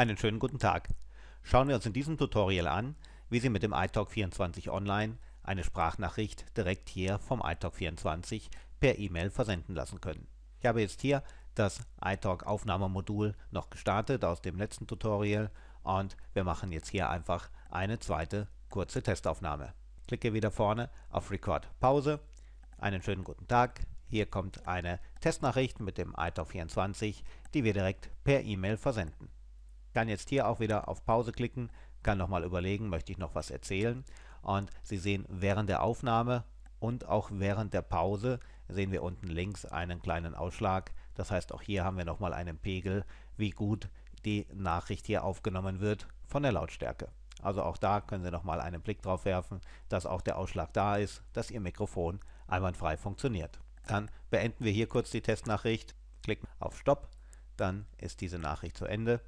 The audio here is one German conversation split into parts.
Einen schönen guten Tag. Schauen wir uns in diesem Tutorial an, wie Sie mit dem iTalk24 Online eine Sprachnachricht direkt hier vom iTalk24 per E-Mail versenden lassen können. Ich habe jetzt hier das iTalk Aufnahmemodul noch gestartet aus dem letzten Tutorial und wir machen jetzt hier einfach eine zweite kurze Testaufnahme. Klicke wieder vorne auf Record Pause. Einen schönen guten Tag. Hier kommt eine Testnachricht mit dem iTalk24, die wir direkt per E-Mail versenden kann jetzt hier auch wieder auf Pause klicken, kann nochmal überlegen, möchte ich noch was erzählen. Und Sie sehen während der Aufnahme und auch während der Pause sehen wir unten links einen kleinen Ausschlag. Das heißt, auch hier haben wir nochmal einen Pegel, wie gut die Nachricht hier aufgenommen wird von der Lautstärke. Also auch da können Sie nochmal einen Blick drauf werfen, dass auch der Ausschlag da ist, dass Ihr Mikrofon einwandfrei funktioniert. Dann beenden wir hier kurz die Testnachricht, klicken auf Stopp, dann ist diese Nachricht zu Ende.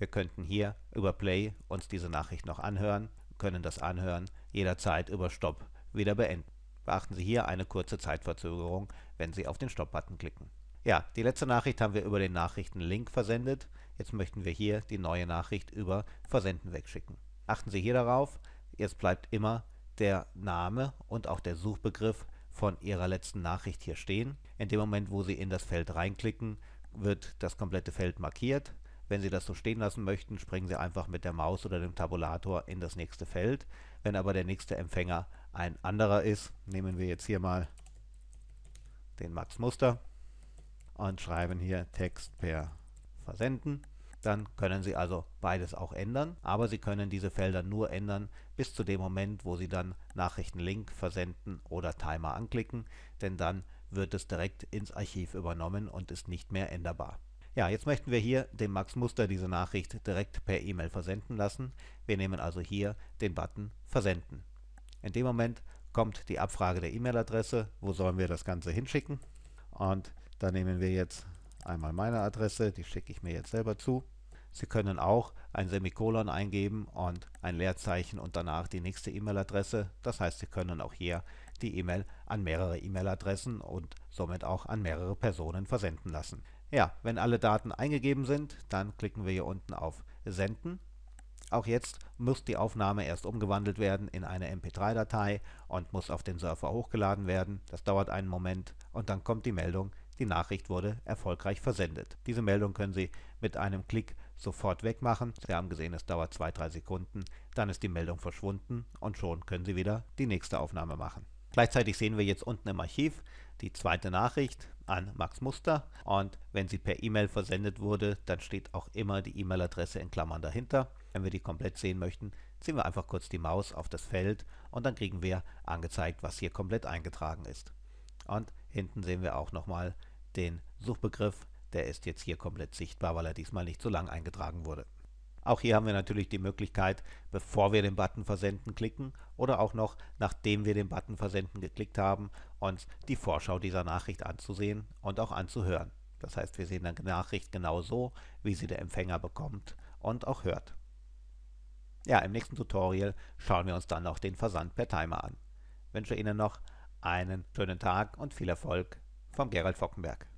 Wir könnten hier über Play uns diese Nachricht noch anhören, können das Anhören jederzeit über Stopp wieder beenden. Beachten Sie hier eine kurze Zeitverzögerung, wenn Sie auf den Stopp-Button klicken. Ja, die letzte Nachricht haben wir über den Nachrichten-Link versendet. Jetzt möchten wir hier die neue Nachricht über Versenden wegschicken. Achten Sie hier darauf, jetzt bleibt immer der Name und auch der Suchbegriff von Ihrer letzten Nachricht hier stehen. In dem Moment, wo Sie in das Feld reinklicken, wird das komplette Feld markiert. Wenn Sie das so stehen lassen möchten, springen Sie einfach mit der Maus oder dem Tabulator in das nächste Feld. Wenn aber der nächste Empfänger ein anderer ist, nehmen wir jetzt hier mal den Max Muster und schreiben hier Text per Versenden. Dann können Sie also beides auch ändern, aber Sie können diese Felder nur ändern bis zu dem Moment, wo Sie dann Nachrichtenlink versenden oder Timer anklicken, denn dann wird es direkt ins Archiv übernommen und ist nicht mehr änderbar. Ja, jetzt möchten wir hier dem Max Muster diese Nachricht direkt per E-Mail versenden lassen. Wir nehmen also hier den Button Versenden. In dem Moment kommt die Abfrage der E-Mail-Adresse, wo sollen wir das Ganze hinschicken. Und da nehmen wir jetzt einmal meine Adresse, die schicke ich mir jetzt selber zu. Sie können auch ein Semikolon eingeben und ein Leerzeichen und danach die nächste E-Mail-Adresse. Das heißt, Sie können auch hier die E-Mail an mehrere E-Mail-Adressen und somit auch an mehrere Personen versenden lassen. Ja, wenn alle Daten eingegeben sind, dann klicken wir hier unten auf Senden. Auch jetzt muss die Aufnahme erst umgewandelt werden in eine MP3-Datei und muss auf den Server hochgeladen werden. Das dauert einen Moment und dann kommt die Meldung, die Nachricht wurde erfolgreich versendet. Diese Meldung können Sie mit einem Klick sofort wegmachen. Sie haben gesehen, es dauert zwei, drei Sekunden, dann ist die Meldung verschwunden und schon können Sie wieder die nächste Aufnahme machen. Gleichzeitig sehen wir jetzt unten im Archiv die zweite Nachricht an Max Muster und wenn sie per E-Mail versendet wurde, dann steht auch immer die E-Mail-Adresse in Klammern dahinter. Wenn wir die komplett sehen möchten, ziehen wir einfach kurz die Maus auf das Feld und dann kriegen wir angezeigt, was hier komplett eingetragen ist. Und hinten sehen wir auch nochmal den Suchbegriff der ist jetzt hier komplett sichtbar, weil er diesmal nicht so lang eingetragen wurde. Auch hier haben wir natürlich die Möglichkeit, bevor wir den Button versenden klicken oder auch noch nachdem wir den Button versenden geklickt haben, uns die Vorschau dieser Nachricht anzusehen und auch anzuhören. Das heißt, wir sehen die Nachricht genau so, wie sie der Empfänger bekommt und auch hört. Ja, im nächsten Tutorial schauen wir uns dann noch den Versand per Timer an. Ich wünsche Ihnen noch einen schönen Tag und viel Erfolg vom Gerald Fockenberg.